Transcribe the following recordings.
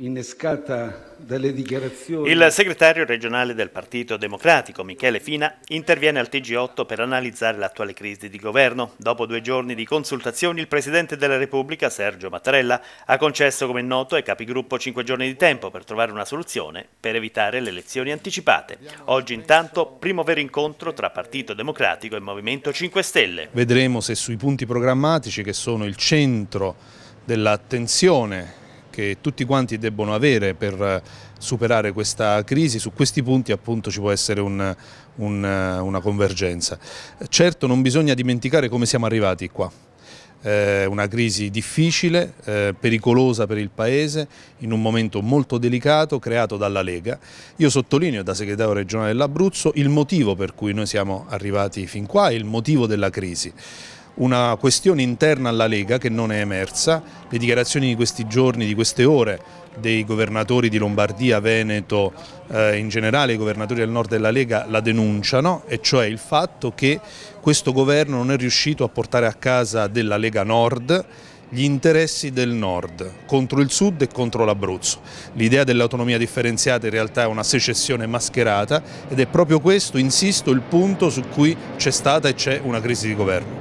innescata dalle dichiarazioni. Il segretario regionale del Partito Democratico, Michele Fina, interviene al TG8 per analizzare l'attuale crisi di governo. Dopo due giorni di consultazioni, il Presidente della Repubblica, Sergio Mattarella, ha concesso, come è noto, ai capigruppo cinque giorni di tempo per trovare una soluzione per evitare le elezioni anticipate. Oggi, intanto, primo vero incontro tra Partito Democratico e Movimento 5 Stelle. Vedremo se sui punti programmatici, che sono il centro dell'attenzione che tutti quanti debbono avere per eh, superare questa crisi, su questi punti appunto ci può essere un, un, eh, una convergenza. Certo non bisogna dimenticare come siamo arrivati qua, eh, una crisi difficile, eh, pericolosa per il Paese, in un momento molto delicato creato dalla Lega. Io sottolineo da segretario regionale dell'Abruzzo il motivo per cui noi siamo arrivati fin qua e il motivo della crisi una questione interna alla Lega che non è emersa, le dichiarazioni di questi giorni, di queste ore dei governatori di Lombardia, Veneto, eh, in generale i governatori del nord della Lega la denunciano, e cioè il fatto che questo governo non è riuscito a portare a casa della Lega Nord gli interessi del nord contro il sud e contro l'Abruzzo. L'idea dell'autonomia differenziata in realtà è una secessione mascherata ed è proprio questo, insisto, il punto su cui c'è stata e c'è una crisi di governo.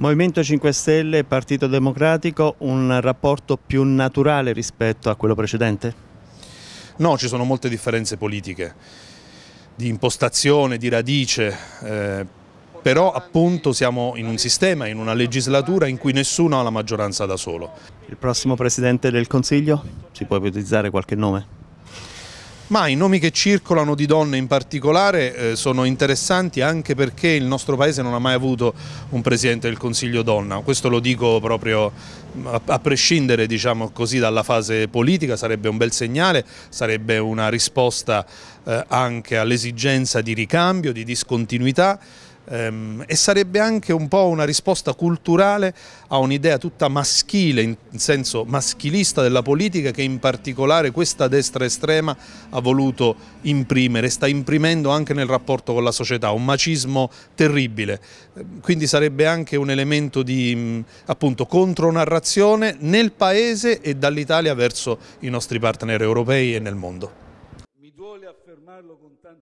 Movimento 5 Stelle e Partito Democratico un rapporto più naturale rispetto a quello precedente? No, ci sono molte differenze politiche, di impostazione, di radice, eh, però appunto siamo in un sistema, in una legislatura in cui nessuno ha la maggioranza da solo. Il prossimo Presidente del Consiglio? Si può ipotizzare qualche nome? ma i nomi che circolano di donne in particolare eh, sono interessanti anche perché il nostro paese non ha mai avuto un Presidente del Consiglio donna, questo lo dico proprio mm, a, a prescindere diciamo così, dalla fase politica, sarebbe un bel segnale, sarebbe una risposta eh, anche all'esigenza di ricambio, di discontinuità Ehm, e sarebbe anche un po' una risposta culturale a un'idea tutta maschile, in senso maschilista della politica che in particolare questa destra estrema ha voluto imprimere, sta imprimendo anche nel rapporto con la società, un macismo terribile. Quindi sarebbe anche un elemento di mm, appunto, contronarrazione nel Paese e dall'Italia verso i nostri partner europei e nel mondo. Mi duole affermarlo con tanta...